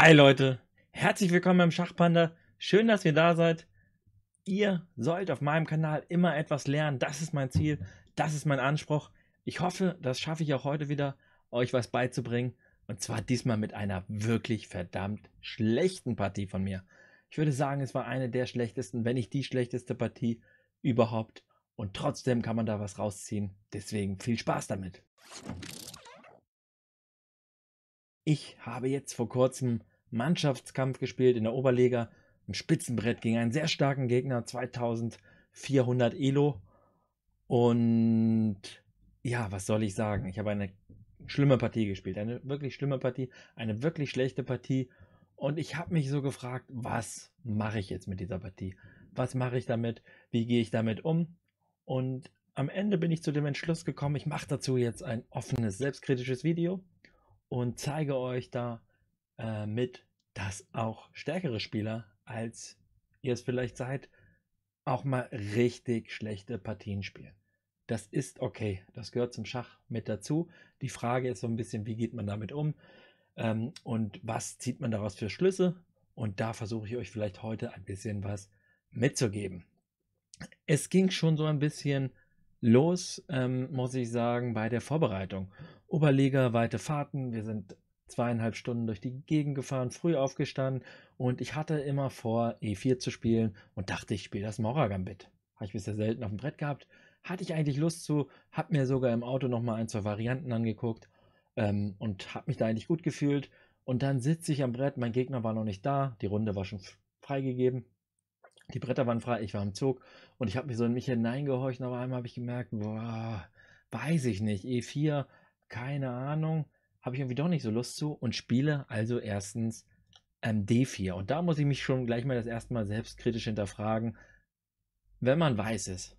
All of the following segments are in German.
Hi Leute, herzlich willkommen beim Schachpanda. Schön, dass ihr da seid. Ihr sollt auf meinem Kanal immer etwas lernen. Das ist mein Ziel, das ist mein Anspruch. Ich hoffe, das schaffe ich auch heute wieder, euch was beizubringen. Und zwar diesmal mit einer wirklich verdammt schlechten Partie von mir. Ich würde sagen, es war eine der schlechtesten, wenn nicht die schlechteste Partie überhaupt. Und trotzdem kann man da was rausziehen. Deswegen viel Spaß damit. Ich habe jetzt vor kurzem Mannschaftskampf gespielt in der Oberliga, ein Spitzenbrett gegen einen sehr starken Gegner, 2400 Elo. Und ja, was soll ich sagen? Ich habe eine schlimme Partie gespielt, eine wirklich schlimme Partie, eine wirklich schlechte Partie. Und ich habe mich so gefragt, was mache ich jetzt mit dieser Partie? Was mache ich damit? Wie gehe ich damit um? Und am Ende bin ich zu dem Entschluss gekommen, ich mache dazu jetzt ein offenes, selbstkritisches Video und zeige euch da äh, mit, dass auch stärkere Spieler, als ihr es vielleicht seid, auch mal richtig schlechte Partien spielen. Das ist okay. Das gehört zum Schach mit dazu. Die Frage ist so ein bisschen, wie geht man damit um ähm, und was zieht man daraus für Schlüsse? Und da versuche ich euch vielleicht heute ein bisschen was mitzugeben. Es ging schon so ein bisschen los, ähm, muss ich sagen, bei der Vorbereitung. Oberliga, weite Fahrten. Wir sind zweieinhalb Stunden durch die Gegend gefahren, früh aufgestanden und ich hatte immer vor, E4 zu spielen und dachte, ich spiele das maurer Habe ich bisher selten auf dem Brett gehabt. Hatte ich eigentlich Lust zu, habe mir sogar im Auto nochmal ein, zwei Varianten angeguckt ähm, und habe mich da eigentlich gut gefühlt. Und dann sitze ich am Brett, mein Gegner war noch nicht da, die Runde war schon freigegeben. Die Bretter waren frei, ich war am Zug und ich habe mich so in mich hineingehorcht, aber einmal habe ich gemerkt, boah, weiß ich nicht, E4, keine Ahnung, habe ich irgendwie doch nicht so Lust zu und spiele also erstens ähm, D4. Und da muss ich mich schon gleich mal das erste Mal selbstkritisch hinterfragen, wenn man weiß ist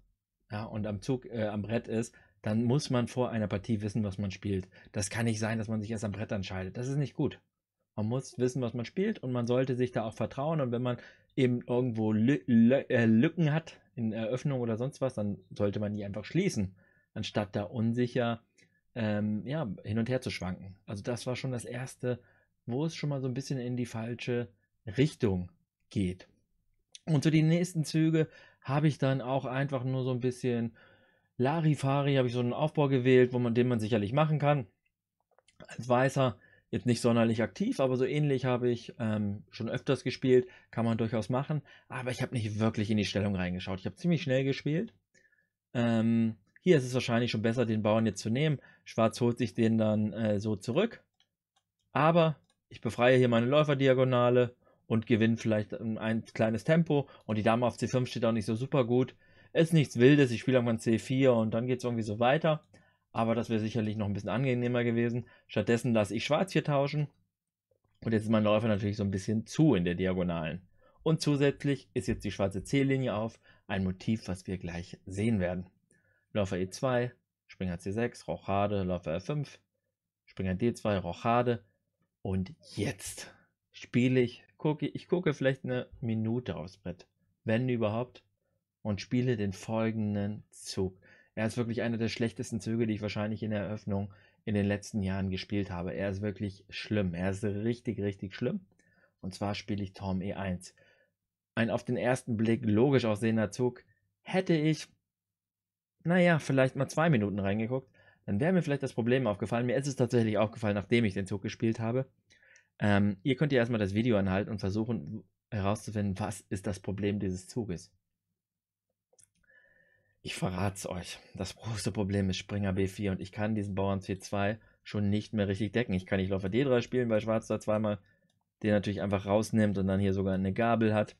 ja, und am Zug, äh, am Brett ist, dann muss man vor einer Partie wissen, was man spielt. Das kann nicht sein, dass man sich erst am Brett entscheidet. Das ist nicht gut. Man muss wissen, was man spielt und man sollte sich da auch vertrauen. Und wenn man eben irgendwo Lü Lü äh, Lücken hat in Eröffnung oder sonst was, dann sollte man die einfach schließen, anstatt da unsicher ähm, ja, hin und her zu schwanken. Also das war schon das Erste, wo es schon mal so ein bisschen in die falsche Richtung geht. Und zu so den nächsten Züge habe ich dann auch einfach nur so ein bisschen Larifari, habe ich so einen Aufbau gewählt, wo man, den man sicherlich machen kann. Als Weißer jetzt nicht sonderlich aktiv, aber so ähnlich habe ich ähm, schon öfters gespielt, kann man durchaus machen, aber ich habe nicht wirklich in die Stellung reingeschaut. Ich habe ziemlich schnell gespielt. Ähm, hier ist es wahrscheinlich schon besser, den Bauern jetzt zu nehmen, Schwarz holt sich den dann äh, so zurück. Aber ich befreie hier meine Läuferdiagonale und gewinne vielleicht ein, ähm, ein, kleines Tempo. Und die Dame auf C5 steht auch nicht so super gut. Ist nichts Wildes, ich spiele irgendwann C4 und dann geht es irgendwie so weiter. Aber das wäre sicherlich noch ein bisschen angenehmer gewesen. Stattdessen lasse ich Schwarz hier tauschen. Und jetzt ist mein Läufer natürlich so ein bisschen zu in der Diagonalen. Und zusätzlich ist jetzt die schwarze C-Linie auf, ein Motiv, was wir gleich sehen werden. Läufer E2, Springer C6, Rochade, Läufer F5, Springer D2, Rochade. Und jetzt spiele ich, gucke, ich gucke vielleicht eine Minute aufs Brett, wenn überhaupt, und spiele den folgenden Zug. Er ist wirklich einer der schlechtesten Züge, die ich wahrscheinlich in der Eröffnung in den letzten Jahren gespielt habe. Er ist wirklich schlimm. Er ist richtig, richtig schlimm. Und zwar spiele ich Tom E1. Ein auf den ersten Blick logisch aussehender Zug. Hätte ich naja, vielleicht mal zwei Minuten reingeguckt, dann wäre mir vielleicht das Problem aufgefallen. Mir ist es tatsächlich aufgefallen, nachdem ich den Zug gespielt habe. Ähm, ihr könnt ja erstmal das Video anhalten und versuchen herauszufinden, was ist das Problem dieses Zuges. Ich verrate es euch. Das große Problem ist Springer B4 und ich kann diesen Bauern C2 schon nicht mehr richtig decken. Ich kann nicht Läufer D3 spielen, weil Schwarz da zweimal den natürlich einfach rausnimmt und dann hier sogar eine Gabel hat.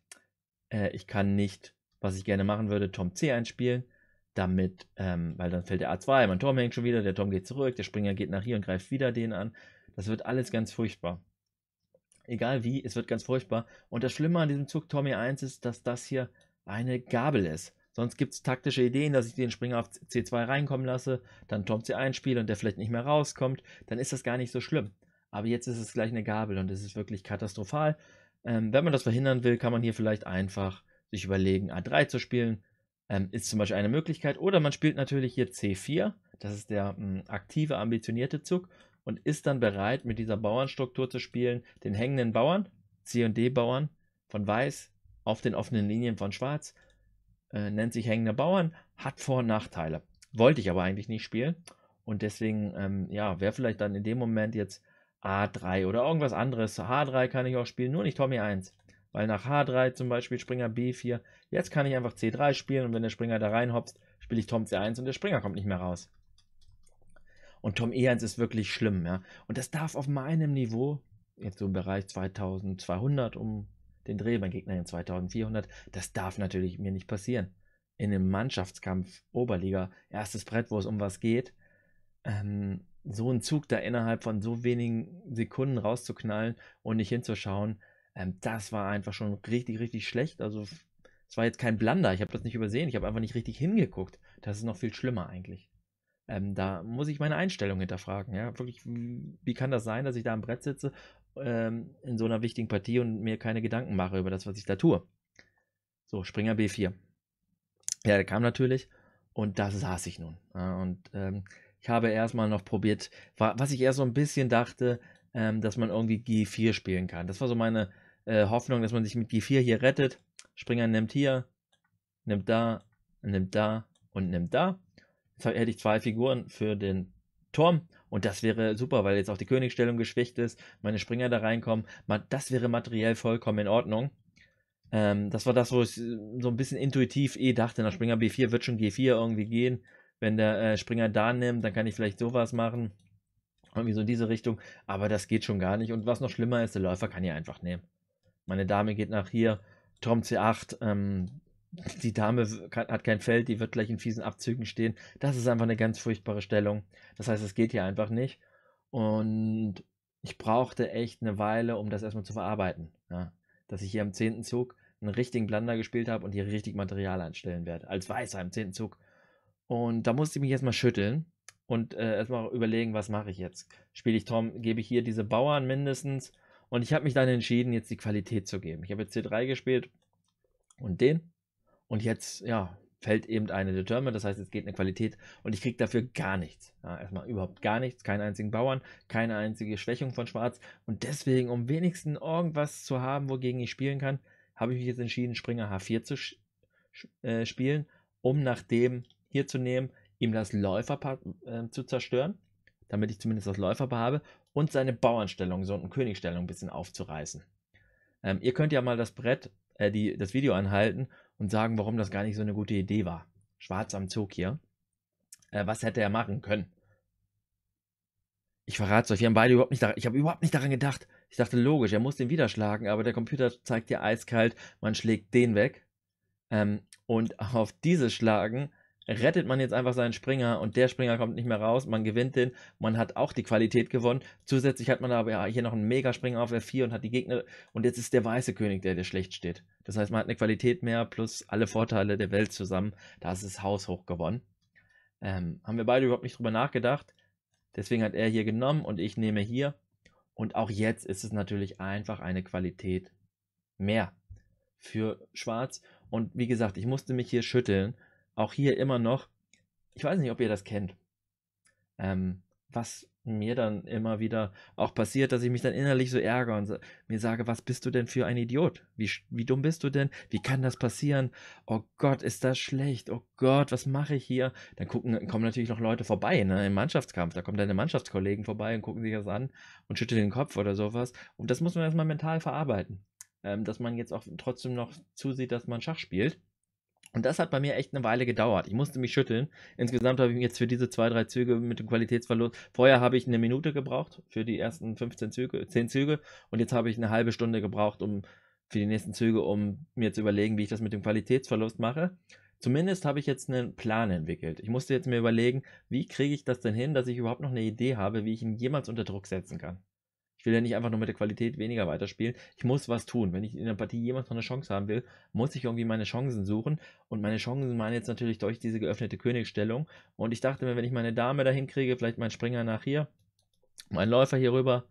Äh, ich kann nicht, was ich gerne machen würde, Tom C1 spielen damit, ähm, weil dann fällt der A2, mein Tom hängt schon wieder, der Tom geht zurück, der Springer geht nach hier und greift wieder den an. Das wird alles ganz furchtbar. Egal wie, es wird ganz furchtbar. Und das Schlimme an diesem Zug e 1 ist, dass das hier eine Gabel ist. Sonst gibt es taktische Ideen, dass ich den Springer auf C2 reinkommen lasse, dann Tom C1 spiele und der vielleicht nicht mehr rauskommt. Dann ist das gar nicht so schlimm. Aber jetzt ist es gleich eine Gabel und es ist wirklich katastrophal. Ähm, wenn man das verhindern will, kann man hier vielleicht einfach sich überlegen, A3 zu spielen, ähm, ist zum Beispiel eine Möglichkeit. Oder man spielt natürlich hier C4, das ist der mh, hm, aktive, ambitionierte Zug und ist dann bereit, mit dieser Bauernstruktur zu spielen, den hängenden Bauern, C und D-Bauern von Weiß auf den offenen Linien von Schwarz, äh, nennt sich hängende Bauern, hat Vor- und Nachteile. Wollte ich aber eigentlich nicht spielen und deswegen, ähm, ja, wäre vielleicht dann in dem Moment jetzt A3 oder irgendwas anderes. H3 kann ich auch spielen, nur nicht Tommy 1 weil nach H3 zum Beispiel Springer B4, jetzt kann ich einfach C3 spielen und wenn der Springer da reinhopst, spiele ich Tom C1 und der Springer kommt nicht mehr raus. Und Tom E1 ist wirklich schlimm, ja. Und das darf auf meinem Niveau, jetzt so im Bereich 2200 um den Dreh, mein Gegner in 2400, das darf natürlich mir nicht passieren. In einem Mannschaftskampf Oberliga, erstes Brett, wo es um was geht, ähm, so einen Zug da innerhalb von so wenigen Sekunden rauszuknallen und nicht hinzuschauen, ähm, das war einfach schon richtig, richtig schlecht. Also es war jetzt kein Blunder, ich habe das nicht übersehen, ich habe einfach nicht richtig hingeguckt. Das ist noch viel schlimmer eigentlich. Ähm, da muss ich meine Einstellung hinterfragen. Ja, wirklich, wie kann das sein, dass ich da am Brett sitze ähm, in so einer wichtigen Partie und mir keine Gedanken mache über das, was ich da tue? So, Springer B4. Ja, der kam natürlich und da saß ich nun. Ja, und ähm, ich habe erstmal noch probiert, was ich erst so ein bisschen dachte, ähm, dass man irgendwie G4 spielen kann. Das war so meine äh, Hoffnung, dass man sich mit G4 hier rettet. Springer nimmt hier, nimmt da, nimmt da und nimmt da. Jetzt hätte ich zwei Figuren für den Turm und das wäre super, weil jetzt auch die Königsstellung geschwächt ist, meine Springer da reinkommen. Das wäre materiell vollkommen in Ordnung. Ähm, das war das, wo ich äh, so ein bisschen intuitiv eh dachte, nach Springer B4 wird schon G4 irgendwie gehen. Wenn der äh, Springer da nimmt, dann kann ich vielleicht sowas machen. Irgendwie so in diese Richtung. Aber das geht schon gar nicht. Und was noch schlimmer ist, der Läufer kann hier einfach nehmen. Meine Dame geht nach hier, Tom C8, ähm, die Dame hat kein Feld, die wird gleich in fiesen Abzügen stehen. Das ist einfach eine ganz furchtbare Stellung. Das heißt, es geht hier einfach nicht. Und ich brauchte echt eine Weile, um das erstmal zu verarbeiten. Ja? Dass ich hier am 10. Zug einen richtigen Blunder gespielt habe und hier richtig Material einstellen werde. Als Weißer im 10. Zug. Und da musste ich mich erstmal schütteln und äh, erstmal überlegen, was mache ich jetzt? Spiele ich Tom, gebe ich hier diese Bauern mindestens und ich habe mich dann entschieden, jetzt die Qualität zu geben. Ich habe jetzt C3 gespielt und den. Und jetzt, ja, fällt eben eine Determine, das heißt, es geht eine Qualität und ich kriege dafür gar nichts. Ja, erstmal überhaupt gar nichts, keinen einzigen Bauern, keine einzige Schwächung von Schwarz. Und deswegen, um wenigstens irgendwas zu haben, wogegen ich spielen kann, habe ich mich jetzt entschieden, Springer H4 zu äh, spielen, um nach dem hier zu nehmen, ihm das Läuferpaar äh, zu zerstören, damit ich zumindest das Läuferpaar habe und seine Bauernstellung, so eine Königstellung ein bisschen aufzureißen. Ähm, ihr könnt ja mal das Brett, äh, die, das Video anhalten und sagen, warum das gar nicht so eine gute Idee war. Schwarz am Zug hier. Äh, was hätte er machen können? Ich verrate es euch, wir haben beide überhaupt nicht, ich habe überhaupt nicht daran gedacht. Ich dachte, logisch, er muss den wieder schlagen, aber der Computer zeigt dir eiskalt, man schlägt den weg. Ähm, und auf dieses Schlagen rettet man jetzt einfach seinen Springer und der Springer kommt nicht mehr raus, man gewinnt den, man hat auch die Qualität gewonnen. Zusätzlich hat man aber ja, hier noch einen Mega-Springer auf F4 und hat die Gegner und jetzt ist der weiße König, der dir schlecht steht. Das heißt, man hat eine Qualität mehr plus alle Vorteile der Welt zusammen. Da ist das Haus hoch gewonnen. Ähm, haben wir beide überhaupt nicht drüber nachgedacht. Deswegen hat er hier genommen und ich nehme hier. Und auch jetzt ist es natürlich einfach eine Qualität mehr für Schwarz. Und wie gesagt, ich musste mich hier schütteln, auch hier immer noch, ich weiß nicht, ob ihr das kennt, ähm, was mir dann immer wieder auch passiert, dass ich mich dann innerlich so ärgere und mir sage, was bist du denn für ein Idiot? Wie, wie dumm bist du denn? Wie kann das passieren? Oh Gott, ist das schlecht? Oh Gott, was mache ich hier? Dann gucken, kommen natürlich noch Leute vorbei, ne, im Mannschaftskampf. Da kommen deine Mannschaftskollegen vorbei und gucken sich das an und schütteln den Kopf oder sowas. Und das muss man erstmal mental verarbeiten. Ähm, dass man jetzt auch trotzdem noch zusieht, dass man Schach spielt. Und das hat bei mir echt eine Weile gedauert. Ich musste mich schütteln. Insgesamt habe ich jetzt für diese zwei, drei Züge mit dem Qualitätsverlust. Vorher habe ich eine Minute gebraucht für die ersten 15 Züge, 10 Züge. Und jetzt habe ich eine halbe Stunde gebraucht, um für die nächsten Züge, um mir zu überlegen, wie ich das mit dem Qualitätsverlust mache. Zumindest habe ich jetzt einen Plan entwickelt. Ich musste jetzt mir überlegen, wie kriege ich das denn hin, dass ich überhaupt noch eine Idee habe, wie ich ihn jemals unter Druck setzen kann. Ich will ja nicht einfach nur mit der Qualität weniger weiterspielen. Ich muss was tun. Wenn ich in der Partie jemals noch eine Chance haben will, muss ich irgendwie meine Chancen suchen. Und meine Chancen meinen jetzt natürlich durch diese geöffnete Königsstellung. Und ich dachte mir, wenn ich meine Dame dahin kriege, vielleicht mein Springer nach hier, mein Läufer hier rüber,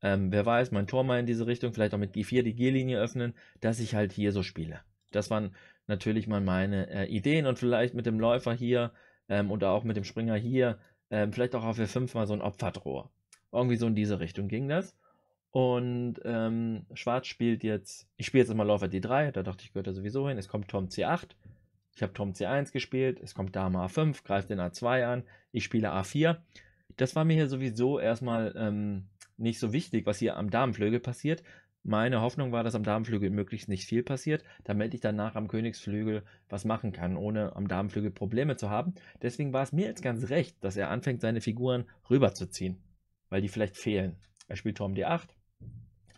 ähm, wer weiß, mein Tor mal in diese Richtung, vielleicht auch mit G4 die G-Linie öffnen, dass ich halt hier so spiele. Das waren natürlich mal meine äh, Ideen und vielleicht mit dem Läufer hier ähm, oder auch mit dem Springer hier, ähm, vielleicht auch auf F5 mal so ein Opferdroher irgendwie so in diese Richtung ging das. Und ähm, Schwarz spielt jetzt, ich spiele jetzt immer Läufer D3, da dachte ich, gehört er sowieso hin. Es kommt Tom C8, ich habe Tom C1 gespielt, es kommt Dame A5, greift den A2 an, ich spiele A4. Das war mir hier sowieso erstmal ähm, nicht so wichtig, was hier am Damenflügel passiert. Meine Hoffnung war, dass am Damenflügel möglichst nicht viel passiert, damit ich danach am Königsflügel was machen kann, ohne am Damenflügel Probleme zu haben. Deswegen war es mir jetzt ganz recht, dass er anfängt, seine Figuren rüberzuziehen weil die vielleicht fehlen. Er spielt Turm D8,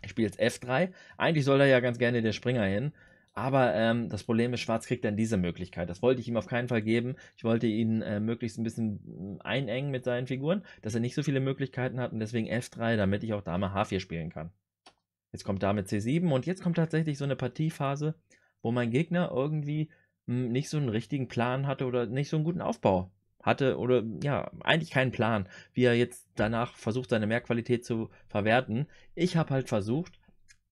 er spielt jetzt F3. Eigentlich soll da ja ganz gerne der Springer hin, aber ähm, das Problem ist, Schwarz kriegt dann diese Möglichkeit. Das wollte ich ihm auf keinen Fall geben. Ich wollte ihn äh, möglichst ein bisschen hm, einengen mit seinen Figuren, dass er nicht so viele Möglichkeiten hat und deswegen F3, damit ich auch Dame H4 spielen kann. Jetzt kommt Dame C7 und jetzt kommt tatsächlich so eine Partiephase, wo mein Gegner irgendwie mh, hm, nicht so einen richtigen Plan hatte oder nicht so einen guten Aufbau hatte oder ja, eigentlich keinen Plan, wie er jetzt danach versucht, seine Mehrqualität zu verwerten. Ich habe halt versucht,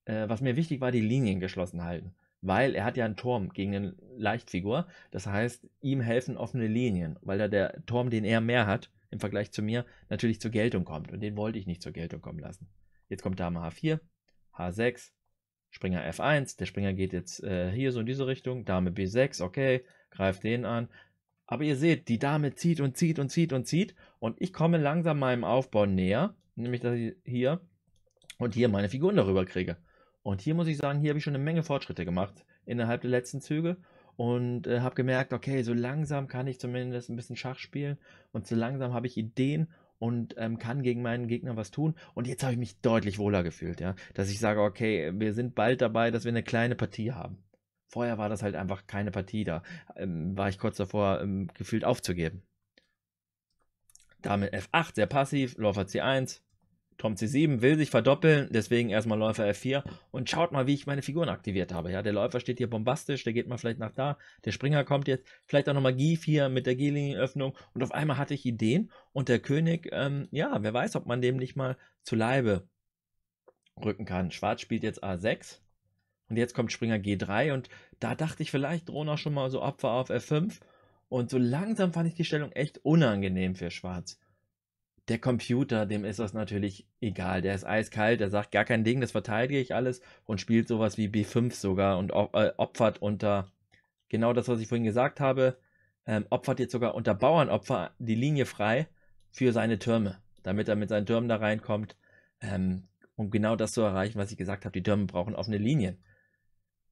äh, was mir wichtig war, die Linien geschlossen halten, weil er hat ja einen Turm gegen eine Leichtfigur. Das heißt, ihm helfen offene Linien, weil da der Turm, den er mehr hat, im Vergleich zu mir, natürlich zur Geltung kommt. Und den wollte ich nicht zur Geltung kommen lassen. Jetzt kommt Dame H4, H6, Springer F1, der Springer geht jetzt äh, hier so in diese Richtung, Dame B6, okay, greift den an, aber ihr seht, die Dame zieht und zieht und zieht und zieht und ich komme langsam meinem Aufbau näher, nämlich dass ich hier und hier meine Figuren darüber kriege. Und hier muss ich sagen, hier habe ich schon eine Menge Fortschritte gemacht innerhalb der letzten Züge und äh, habe gemerkt, okay, so langsam kann ich zumindest ein bisschen Schach spielen und so langsam habe ich Ideen und ähm, kann gegen meinen Gegner was tun. Und jetzt habe ich mich deutlich wohler gefühlt, ja, dass ich sage, okay, wir sind bald dabei, dass wir eine kleine Partie haben vorher war das halt einfach keine Partie da. Ähm, war ich kurz davor, ähm, gefühlt aufzugeben. Damit F8, sehr passiv, Läufer C1, Tom C7 will sich verdoppeln, deswegen erstmal Läufer F4 und schaut mal, wie ich meine Figuren aktiviert habe. Ja, der Läufer steht hier bombastisch, der geht mal vielleicht nach da, der Springer kommt jetzt, vielleicht auch nochmal G4 mit der G-Linienöffnung und auf einmal hatte ich Ideen und der König, ähm, ja, wer weiß, ob man dem nicht mal zu Leibe rücken kann. Schwarz spielt jetzt A6, und jetzt kommt Springer G3 und da dachte ich vielleicht Rona schon mal so Opfer auf F5 und so langsam fand ich die Stellung echt unangenehm für Schwarz. Der Computer, dem ist das natürlich egal, der ist eiskalt, der sagt gar kein Ding, das verteidige ich alles und spielt sowas wie B5 sogar und äh, opfert unter genau das, was ich vorhin gesagt habe, ähm, opfert jetzt sogar unter Bauernopfer die Linie frei für seine Türme, damit er mit seinen Türmen da reinkommt, ähm, um genau das zu erreichen, was ich gesagt habe, die Türme brauchen offene Linien.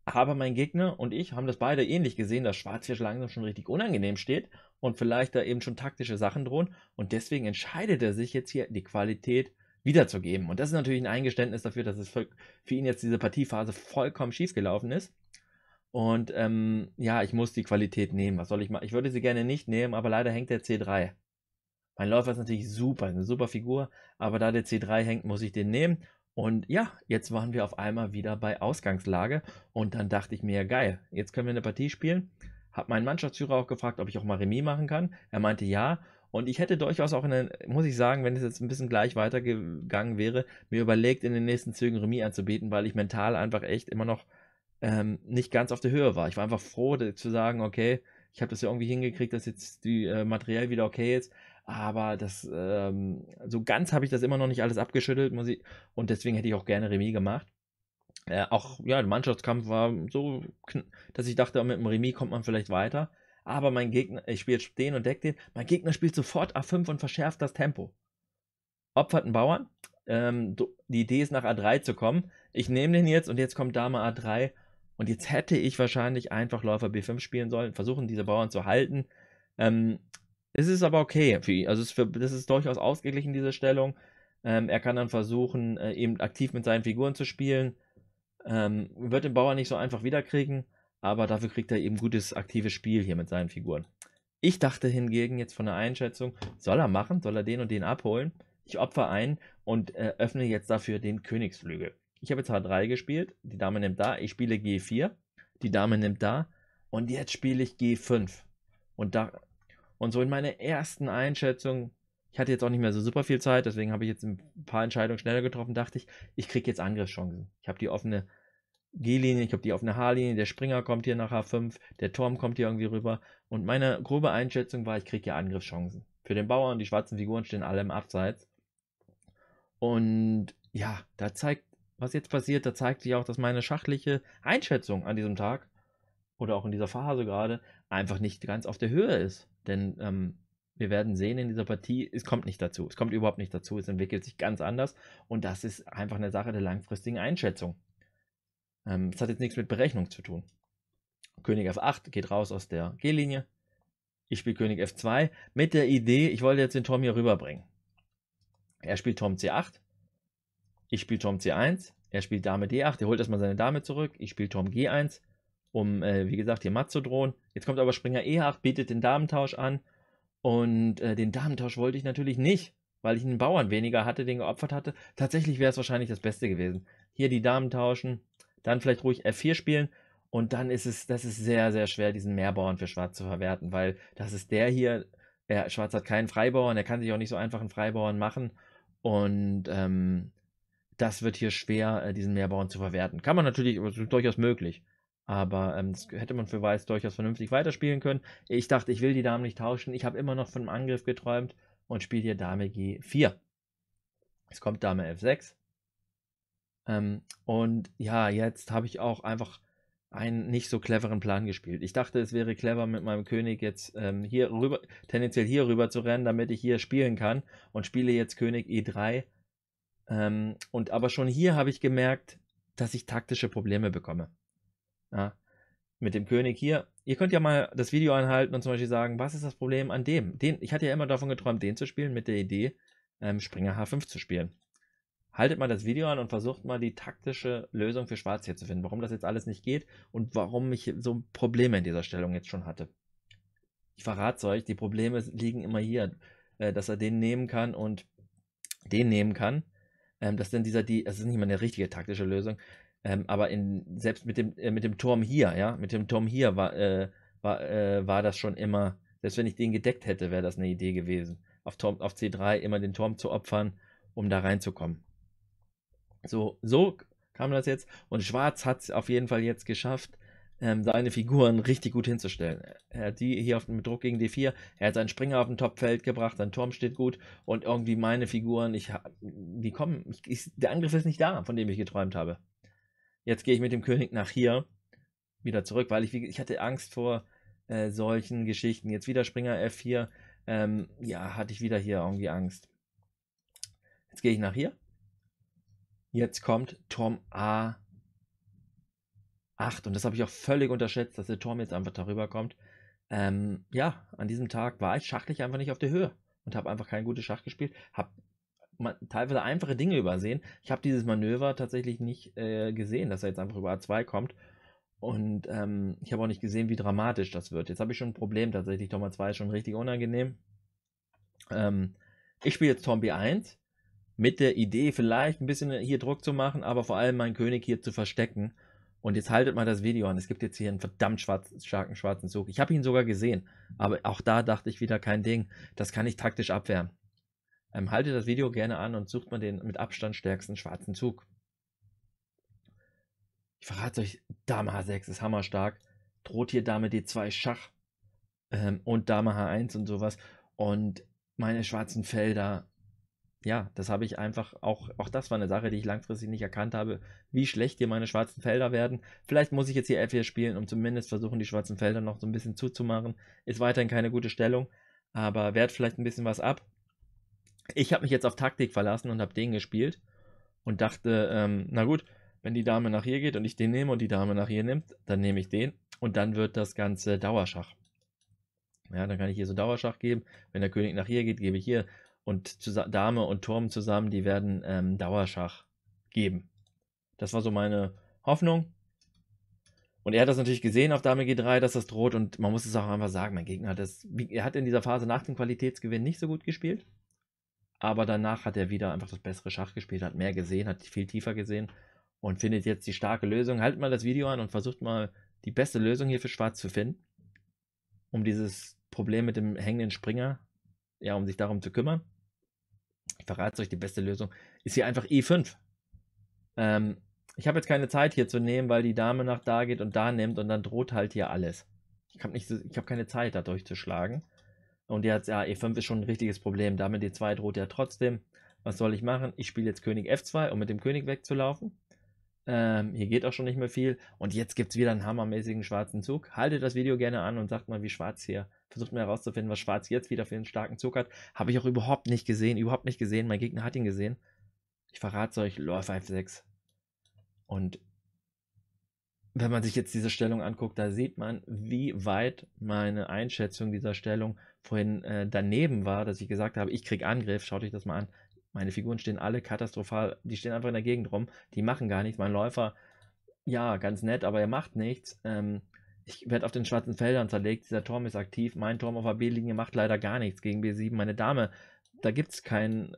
Aber mein Gegner und ich haben das beide ähnlich gesehen, dass Schwarzfisch langsam schon richtig unangenehm steht und vielleicht da eben schon taktische Sachen drohen. Und deswegen entscheidet er sich jetzt hier, die Qualität wiederzugeben. Und das ist natürlich ein Eingeständnis dafür, dass es für, für ihn jetzt diese Partiephase vollkommen schief gelaufen ist. Und ähm, ja, ich muss die Qualität nehmen. Was soll ich machen? Ich würde sie gerne nicht nehmen, aber leider hängt der C3. Mein Läufer ist natürlich super, eine super Figur, aber da der C3 hängt, muss ich den nehmen. Und ja, jetzt waren wir auf einmal wieder bei Ausgangslage und dann dachte ich mir, ja geil, jetzt können wir eine Partie spielen. Hab meinen Mannschaftsführer auch gefragt, ob ich auch mal Remis machen kann. Er meinte ja. Und ich hätte durchaus auch, in den, muss ich sagen, wenn es jetzt ein bisschen gleich weitergegangen wäre, mir überlegt, in den nächsten Zügen Remis anzubieten, weil ich mental einfach echt immer noch ähm, nicht ganz auf der Höhe war. Ich war einfach froh zu sagen, okay, ich habe das ja irgendwie hingekriegt, dass jetzt die äh, materiell wieder okay ist. Aber das, ähm, so ganz habe ich das immer noch nicht alles abgeschüttelt, muss ich, und deswegen hätte ich auch gerne Remis gemacht. Äh, auch, ja, der Mannschaftskampf war so, dass ich dachte, mit dem Remis kommt man vielleicht weiter. Aber mein Gegner, ich spiele jetzt den und deck den, mein Gegner spielt sofort A5 und verschärft das Tempo. Opfert einen Bauern, ähm, die Idee ist nach A3 zu kommen. Ich nehme den jetzt und jetzt kommt Dame A3 und jetzt hätte ich wahrscheinlich einfach Läufer B5 spielen sollen, versuchen diese Bauern zu halten. Ähm, es ist aber okay für ihn. Also es ist für, das ist durchaus ausgeglichen, diese Stellung. Ähm, er kann dann versuchen, äh, eben aktiv mit seinen Figuren zu spielen. Ähm, wird den Bauer nicht so einfach wiederkriegen, aber dafür kriegt er eben gutes, aktives Spiel hier mit seinen Figuren. Ich dachte hingegen jetzt von der Einschätzung, soll er machen, soll er den und den abholen? Ich opfer einen und äh, öffne jetzt dafür den Königsflügel. Ich habe jetzt H3 gespielt, die Dame nimmt da, ich spiele G4, die Dame nimmt da und jetzt spiele ich G5. Und da und so in meiner ersten Einschätzung, ich hatte jetzt auch nicht mehr so super viel Zeit, deswegen habe ich jetzt ein paar Entscheidungen schneller getroffen, dachte ich, ich kriege jetzt Angriffschancen. Ich habe die offene G-Linie, ich habe die offene H-Linie, der Springer kommt hier nach H5, der Turm kommt hier irgendwie rüber. Und meine grobe Einschätzung war, ich kriege hier Angriffschancen. Für den Bauern, die schwarzen Figuren stehen alle im Abseits. Und ja, da zeigt, was jetzt passiert, da zeigt sich auch, dass meine schachliche Einschätzung an diesem Tag oder auch in dieser Phase gerade einfach nicht ganz auf der Höhe ist. Denn ähm, wir werden sehen in dieser Partie, es kommt nicht dazu. Es kommt überhaupt nicht dazu. Es entwickelt sich ganz anders. Und das ist einfach eine Sache der langfristigen Einschätzung. Ähm, es hat jetzt nichts mit Berechnung zu tun. König F8 geht raus aus der G-Linie. Ich spiele König F2 mit der Idee, ich wollte jetzt den Turm hier rüberbringen. Er spielt Turm C8. Ich spiele Turm C1. Er spielt Dame D8. Er holt erstmal seine Dame zurück. Ich spiele Turm G1 um, äh, wie gesagt, hier matt zu drohen. Jetzt kommt aber Springer E8, bietet den Damentausch an. Und äh, den Damentausch wollte ich natürlich nicht, weil ich einen Bauern weniger hatte, den geopfert hatte. Tatsächlich wäre es wahrscheinlich das Beste gewesen. Hier die Damen tauschen, dann vielleicht ruhig F4 spielen. Und dann ist es, das ist sehr, sehr schwer, diesen Mehrbauern für Schwarz zu verwerten, weil das ist der hier, er, Schwarz hat keinen Freibauern, er kann sich auch nicht so einfach einen Freibauern machen. Und ähm, das wird hier schwer, äh, diesen Mehrbauern zu verwerten. Kann man natürlich, aber ist durchaus möglich. Aber ähm, das hätte man für Weiß durchaus vernünftig weiterspielen können. Ich dachte, ich will die Dame nicht tauschen. Ich habe immer noch von einem Angriff geträumt und spiele hier Dame G4. Es kommt Dame F6. Ähm, und ja, jetzt habe ich auch einfach einen nicht so cleveren Plan gespielt. Ich dachte, es wäre clever, mit meinem König jetzt ähm, hier rüber, tendenziell hier rüber zu rennen, damit ich hier spielen kann und spiele jetzt König E3. Ähm, und aber schon hier habe ich gemerkt, dass ich taktische Probleme bekomme. Ja, mit dem König hier. Ihr könnt ja mal das Video anhalten und zum Beispiel sagen, was ist das Problem an dem? Den, ich hatte ja immer davon geträumt, den zu spielen, mit der Idee, ähm, Springer H5 zu spielen. Haltet mal das Video an und versucht mal die taktische Lösung für Schwarz hier zu finden, warum das jetzt alles nicht geht und warum ich so Probleme in dieser Stellung jetzt schon hatte. Ich verrate euch, die Probleme liegen immer hier, äh, dass er den nehmen kann und den nehmen kann. Ähm, das ist dieser, die, das ist nicht mal eine richtige taktische Lösung. Ähm, aber in, selbst mit dem, äh, mit dem Turm hier, ja, mit dem Turm hier war, äh, war, äh, war das schon immer, selbst wenn ich den gedeckt hätte, wäre das eine Idee gewesen. Auf, Turm, auf C3 immer den Turm zu opfern, um da reinzukommen. So, so kam das jetzt. Und Schwarz hat es auf jeden Fall jetzt geschafft, ähm, seine Figuren richtig gut hinzustellen. Er hat die hier auf, mit Druck gegen D4, er hat seinen Springer auf dem Topfeld gebracht, sein Turm steht gut und irgendwie meine Figuren, ich, die kommen, ich, ich, der Angriff ist nicht da, von dem ich geträumt habe jetzt gehe ich mit dem König nach hier wieder zurück, weil ich, ich hatte Angst vor äh, solchen Geschichten. Jetzt wieder Springer F4. Ähm, ja, hatte ich wieder hier irgendwie Angst. Jetzt gehe ich nach hier. Jetzt kommt Turm A8 und das habe ich auch völlig unterschätzt, dass der Turm jetzt einfach darüber kommt. Ähm, ja, an diesem Tag war ich schachlich einfach nicht auf der Höhe und habe einfach kein gutes Schach gespielt. Habe man, teilweise einfache Dinge übersehen. Ich habe dieses Manöver tatsächlich nicht äh, gesehen, dass er jetzt einfach über A2 kommt. Und ähm, ich habe auch nicht gesehen, wie dramatisch das wird. Jetzt habe ich schon ein Problem tatsächlich. Tom A2 ist schon richtig unangenehm. Ähm, ich spiele jetzt Tom B1 mit der Idee, vielleicht ein bisschen hier Druck zu machen, aber vor allem meinen König hier zu verstecken. Und jetzt haltet mal das Video an. Es gibt jetzt hier einen verdammt schwarzen, starken schwarzen Zug. Ich habe ihn sogar gesehen, aber auch da dachte ich wieder kein Ding. Das kann ich taktisch abwehren. Ähm, haltet das Video gerne an und sucht mal den mit Abstand stärksten schwarzen Zug. Ich verrate euch, Dame H6 ist hammerstark. Droht hier Dame D2 Schach ähm, und Dame H1 und sowas. Und meine schwarzen Felder, ja, das habe ich einfach auch, auch das war eine Sache, die ich langfristig nicht erkannt habe, wie schlecht hier meine schwarzen Felder werden. Vielleicht muss ich jetzt hier F4 spielen, um zumindest versuchen, die schwarzen Felder noch so ein bisschen zuzumachen. Ist weiterhin keine gute Stellung, aber wehrt vielleicht ein bisschen was ab. Ich habe mich jetzt auf Taktik verlassen und habe den gespielt und dachte, ähm, na gut, wenn die Dame nach hier geht und ich den nehme und die Dame nach hier nimmt, dann nehme ich den und dann wird das Ganze Dauerschach. Ja, dann kann ich hier so Dauerschach geben. Wenn der König nach hier geht, gebe ich hier. Und Dame und Turm zusammen, die werden ähm, Dauerschach geben. Das war so meine Hoffnung. Und er hat das natürlich gesehen auf Dame G3, dass das droht. Und man muss es auch einfach sagen, mein Gegner hat das, er hat in dieser Phase nach dem Qualitätsgewinn nicht so gut gespielt aber danach hat er wieder einfach das bessere Schach gespielt, hat mehr gesehen, hat viel tiefer gesehen und findet jetzt die starke Lösung. Haltet mal das Video an und versucht mal die beste Lösung hier für Schwarz zu finden, um dieses Problem mit dem hängenden Springer, ja, um sich darum zu kümmern. Ich verrate euch, die beste Lösung ist hier einfach E5. Ähm, ich habe jetzt keine Zeit hier zu nehmen, weil die Dame nach da geht und da nimmt und dann droht halt hier alles. Ich habe so, hab keine Zeit, da durchzuschlagen. Und jetzt, ja, E5 ist schon ein richtiges Problem. Damit e 2 droht ja trotzdem. Was soll ich machen? Ich spiele jetzt König F2, um mit dem König wegzulaufen. Ähm, hier geht auch schon nicht mehr viel. Und jetzt gibt es wieder einen hammermäßigen schwarzen Zug. Haltet das Video gerne an und sagt mal, wie schwarz hier. Versucht mal herauszufinden, was schwarz jetzt wieder für einen starken Zug hat. Habe ich auch überhaupt nicht gesehen. Überhaupt nicht gesehen. Mein Gegner hat ihn gesehen. Ich verrate es euch. Läufer 5 6 Und wenn man sich jetzt diese Stellung anguckt, da sieht man, wie weit meine Einschätzung dieser Stellung vorhin äh, daneben war, dass ich gesagt habe, ich krieg Angriff, schaut euch das mal an. Meine Figuren stehen alle katastrophal, die stehen einfach in der Gegend rum, die machen gar nichts. Mein Läufer, ja, ganz nett, aber er macht nichts. Ähm, ich werde auf den schwarzen Feldern zerlegt, dieser Turm ist aktiv, mein Turm auf der B-Linie macht leider gar nichts gegen B7, meine Dame. Da gibt es keinen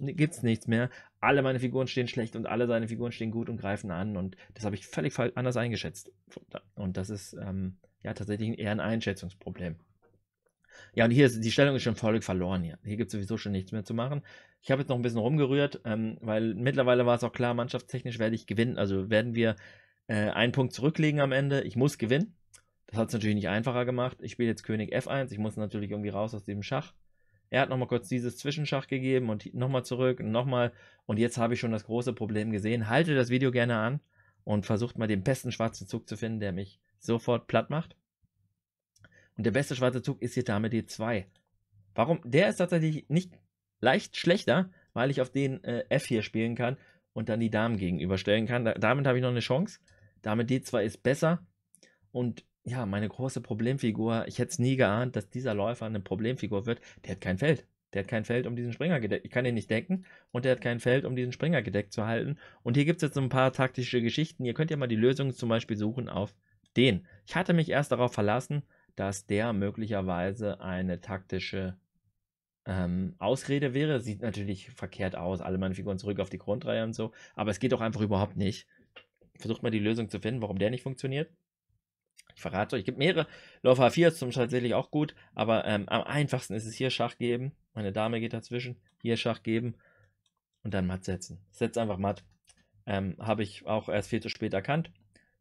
Ne, gibt's nichts mehr. Alle meine Figuren stehen schlecht und alle seine Figuren stehen gut und greifen an. Und das habe ich völlig anders eingeschätzt. Und das ist ähm, ja tatsächlich eher ein Einschätzungsproblem. Ja, und hier ist die Stellung ist schon völlig verloren hier. Hier gibt es sowieso schon nichts mehr zu machen. Ich habe jetzt noch ein bisschen rumgerührt, ähm, weil mittlerweile war es auch klar, mannschaftstechnisch werde ich gewinnen. Also werden wir äh, einen Punkt zurücklegen am Ende. Ich muss gewinnen. Das hat es natürlich nicht einfacher gemacht. Ich spiele jetzt König F1. Ich muss natürlich irgendwie raus aus diesem Schach. Er hat nochmal kurz dieses Zwischenschach gegeben und nochmal zurück und nochmal. Und jetzt habe ich schon das große Problem gesehen. Halte das Video gerne an und versucht mal den besten schwarzen Zug zu finden, der mich sofort platt macht. Und der beste schwarze Zug ist hier Dame D2. Warum? Der ist tatsächlich nicht leicht schlechter, weil ich auf den äh, f hier spielen kann und dann die Damen gegenüberstellen kann. Da, damit habe ich noch eine Chance. Dame D2 ist besser. Und ja, meine große Problemfigur, ich hätte es nie geahnt, dass dieser Läufer eine Problemfigur wird, der hat kein Feld. Der hat kein Feld, um diesen Springer gedeckt. Ich kann ihn nicht decken und der hat kein Feld, um diesen Springer gedeckt zu halten. Und hier gibt es jetzt so ein paar taktische Geschichten. Ihr könnt ja mal die Lösung zum Beispiel suchen auf den. Ich hatte mich erst darauf verlassen, dass der möglicherweise eine taktische ähm, Ausrede wäre. Sieht natürlich verkehrt aus, alle meine Figuren zurück auf die Grundreihe und so. Aber es geht auch einfach überhaupt nicht. Versucht mal die Lösung zu finden, warum der nicht funktioniert ich verrate euch, es gibt mehrere. Lauf H4 ist zum tatsächlich auch gut, aber ähm, am einfachsten ist es hier Schach geben. Meine Dame geht dazwischen. Hier Schach geben und dann matt setzen. Setzt einfach matt. Ähm, Habe ich auch erst viel zu spät erkannt.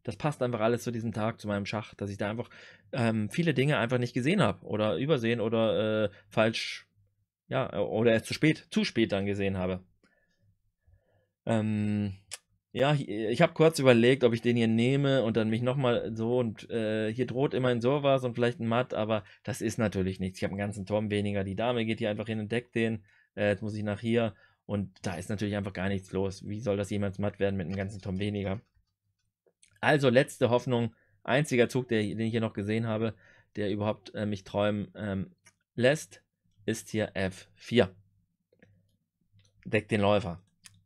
Das passt einfach alles zu diesem Tag, zu meinem Schach, dass ich da einfach ähm, viele Dinge einfach nicht gesehen habe oder übersehen oder äh, falsch, ja, oder erst zu spät, zu spät dann gesehen habe. Ähm, ja, ich, habe kurz überlegt, ob ich den hier nehme und dann mich nochmal so und äh, hier droht immerhin sowas und vielleicht ein Matt, aber das ist natürlich nichts. Ich habe einen ganzen Tom weniger. Die Dame geht hier einfach hin und deckt den. Äh, jetzt muss ich nach hier und da ist natürlich einfach gar nichts los. Wie soll das jemals matt werden mit einem ganzen Tom weniger? Also letzte Hoffnung, einziger Zug, der, den ich hier noch gesehen habe, der überhaupt äh, mich träumen ähm, lässt, ist hier F4. Deckt den Läufer.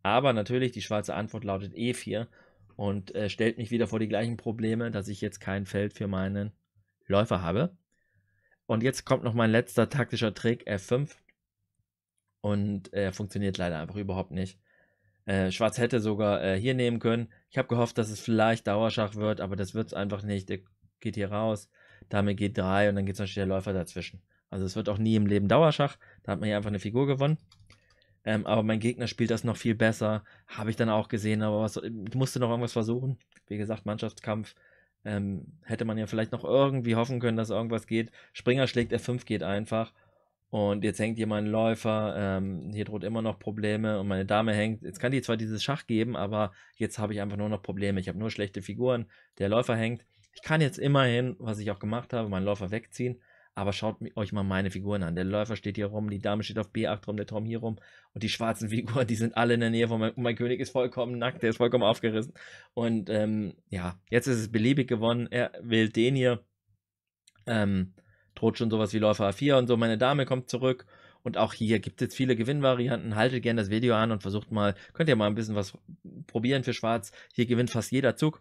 Aber natürlich, die schwarze Antwort lautet E4 und äh, stellt mich wieder vor die gleichen Probleme, dass ich jetzt kein Feld für meinen Läufer habe. Und jetzt kommt noch mein letzter taktischer Trick, F5. Und äh, er äh, funktioniert leider einfach überhaupt nicht. Äh, Schwarz hätte sogar äh, hier nehmen können. Ich habe gehofft, dass es vielleicht Dauerschach wird, aber das wird es einfach nicht. Der geht hier raus, Dame geht 3 und dann geht es natürlich der Läufer dazwischen. Also es wird auch nie im Leben Dauerschach. Da hat man hier einfach eine Figur gewonnen. Ähm, aber mein Gegner spielt das noch viel besser. Habe ich dann auch gesehen, aber was, ich musste noch irgendwas versuchen. Wie gesagt, Mannschaftskampf. Ähm, hätte man ja vielleicht noch irgendwie hoffen können, dass irgendwas geht. Springer schlägt F5 geht einfach. Und jetzt hängt hier mein Läufer, ähm, hier droht immer noch Probleme und meine Dame hängt. Jetzt kann die zwar dieses Schach geben, aber jetzt habe ich einfach nur noch Probleme. Ich habe nur schlechte Figuren, der Läufer hängt. Ich kann jetzt immerhin, was ich auch gemacht habe, meinen Läufer wegziehen. Aber schaut euch mal meine Figuren an. Der Läufer steht hier rum, die Dame steht auf B8 rum, der Tom hier rum. Und die schwarzen Figuren, die sind alle in der Nähe von meinem. Mein König ist vollkommen nackt, der ist vollkommen aufgerissen. Und ähm, ja, jetzt ist es beliebig gewonnen. Er wählt den hier. Ähm, droht schon sowas wie Läufer A4 und so. Meine Dame kommt zurück. Und auch hier gibt es viele Gewinnvarianten. Haltet gerne das Video an und versucht mal, könnt ihr mal ein bisschen was probieren für Schwarz. Hier gewinnt fast jeder Zug.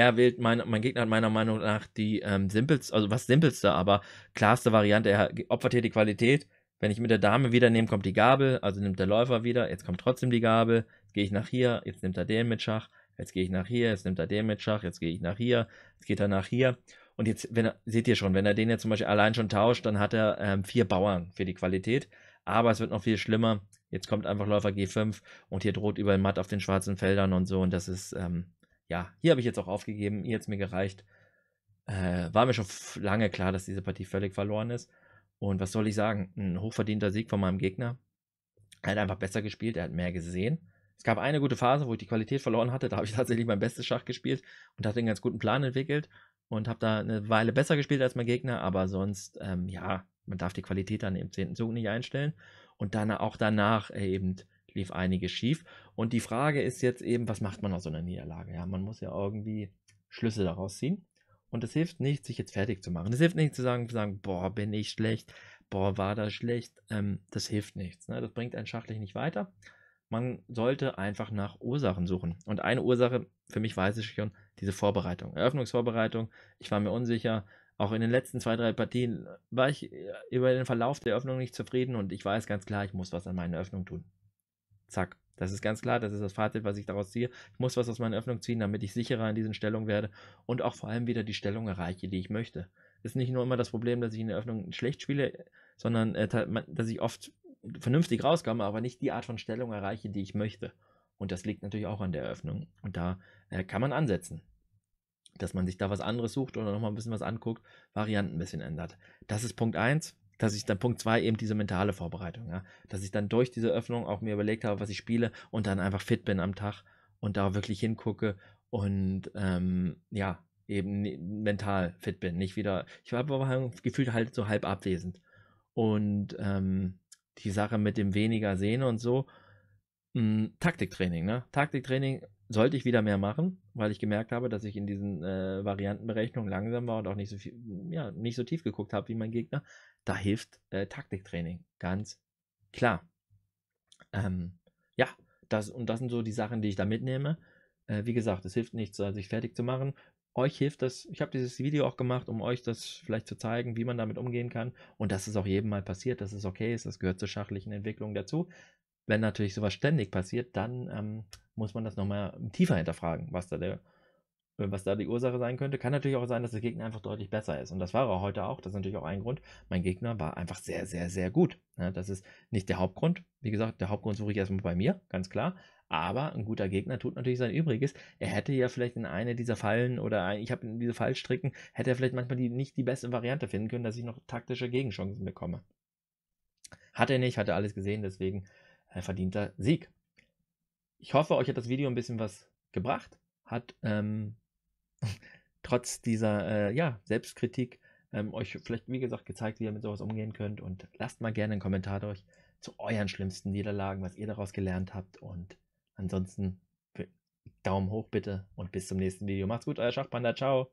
Er wählt, mein, mein Gegner hat meiner Meinung nach die ähm, simpelste, also was simpelste, aber klarste Variante. Er opfert hier die Qualität. Wenn ich mit der Dame wieder nehme, kommt die Gabel, also nimmt der Läufer wieder, jetzt kommt trotzdem die Gabel, jetzt gehe ich nach hier, jetzt nimmt er den mit Schach, jetzt gehe ich nach hier, jetzt nimmt er den mit Schach, jetzt gehe ich nach hier, jetzt geht er nach hier. Und jetzt, wenn er, seht ihr schon, wenn er den jetzt zum Beispiel allein schon tauscht, dann hat er ähm, vier Bauern für die Qualität. Aber es wird noch viel schlimmer. Jetzt kommt einfach Läufer G5 und hier droht überall Matt auf den schwarzen Feldern und so. Und das ist, ähm, ja, hier habe ich jetzt auch aufgegeben, hier hat es mir gereicht. Äh, war mir schon lange klar, dass diese Partie völlig verloren ist. Und was soll ich sagen? Ein hochverdienter Sieg von meinem Gegner. Er hat einfach besser gespielt, er hat mehr gesehen. Es gab eine gute Phase, wo ich die Qualität verloren hatte. Da habe ich tatsächlich mein bestes Schach gespielt und hatte einen ganz guten Plan entwickelt und habe da eine Weile besser gespielt als mein Gegner. Aber sonst, ähm, ja, man darf die Qualität dann im zehnten Zug nicht einstellen. Und dann auch danach eben lief einiges schief. Und die Frage ist jetzt eben, was macht man aus so einer Niederlage? Ja, man muss ja irgendwie Schlüsse daraus ziehen. Und es hilft nicht, sich jetzt fertig zu machen. Es hilft nicht zu sagen, zu sagen, boah, bin ich schlecht, boah, war das schlecht. Ähm, das hilft nichts. Ne? Das bringt einen schachlich nicht weiter. Man sollte einfach nach Ursachen suchen. Und eine Ursache, für mich weiß ich schon, diese Vorbereitung. Eröffnungsvorbereitung, ich war mir unsicher. Auch in den letzten zwei, drei Partien war ich äh, über den Verlauf der Eröffnung nicht zufrieden und ich weiß ganz klar, ich muss was an meiner Eröffnung tun. Zack. Das ist ganz klar, das ist das Fazit, was ich daraus ziehe. Ich muss was aus meiner Öffnung ziehen, damit ich sicherer in diesen Stellungen werde und auch vor allem wieder die Stellung erreiche, die ich möchte. Ist nicht nur immer das Problem, dass ich in der Öffnung schlecht spiele, sondern äh, dass ich oft vernünftig rauskomme, aber nicht die Art von Stellung erreiche, die ich möchte. Und das liegt natürlich auch an der Öffnung. Und da äh, kann man ansetzen dass man sich da was anderes sucht oder nochmal ein bisschen was anguckt, Varianten ein bisschen ändert. Das ist Punkt 1 dass ich dann Punkt 2 eben diese mentale Vorbereitung, ja, dass ich dann durch diese Öffnung auch mir überlegt habe, was ich spiele und dann einfach fit bin am Tag und da wirklich hingucke und ähm, ja, eben mental fit bin, nicht wieder, ich war aber halt gefühlt halt so halb abwesend und ähm, die Sache mit dem weniger Sehne und so, mh, hm, Taktiktraining, ne? Taktiktraining sollte ich wieder mehr machen, weil ich gemerkt habe, dass ich in diesen äh, Variantenberechnungen langsam war und auch nicht so viel, ja, nicht so tief geguckt habe wie mein Gegner. Da hilft äh, Taktiktraining, ganz klar. Ähm, ja, das, und das sind so die Sachen, die ich da mitnehme. Äh, wie gesagt, es hilft nichts, sich fertig zu machen. Euch hilft das, ich habe dieses Video auch gemacht, um euch das vielleicht zu zeigen, wie man damit umgehen kann. Und dass es auch jedem mal passiert, dass es okay ist, das gehört zur schachlichen Entwicklung dazu. Wenn natürlich sowas ständig passiert, dann ähm, muss man das nochmal tiefer hinterfragen, was da der äh, was da die Ursache sein könnte. Kann natürlich auch sein, dass der Gegner einfach deutlich besser ist. Und das war er heute auch. Das ist natürlich auch ein Grund. Mein Gegner war einfach sehr, sehr, sehr gut. Ja, das ist nicht der Hauptgrund. Wie gesagt, der Hauptgrund suche ich erstmal bei mir, ganz klar. Aber ein guter Gegner tut natürlich sein Übriges. Er hätte ja vielleicht in eine dieser Fallen oder ich habe in diese Fallstricken, hätte er vielleicht manchmal die, nicht die beste Variante finden können, dass ich noch taktische Gegenchancen bekomme. Hat er nicht, hat er alles gesehen, deswegen äh, verdienter Sieg. Ich hoffe, euch hat das Video ein bisschen was gebracht. Hat ähm, trotz dieser äh, ja, Selbstkritik ähm, euch vielleicht, wie gesagt, gezeigt, wie ihr mit sowas umgehen könnt. Und lasst mal gerne einen Kommentar durch zu euren schlimmsten Niederlagen, was ihr daraus gelernt habt. Und ansonsten Daumen hoch bitte und bis zum nächsten Video. Macht's gut, euer Schachpanda. Ciao.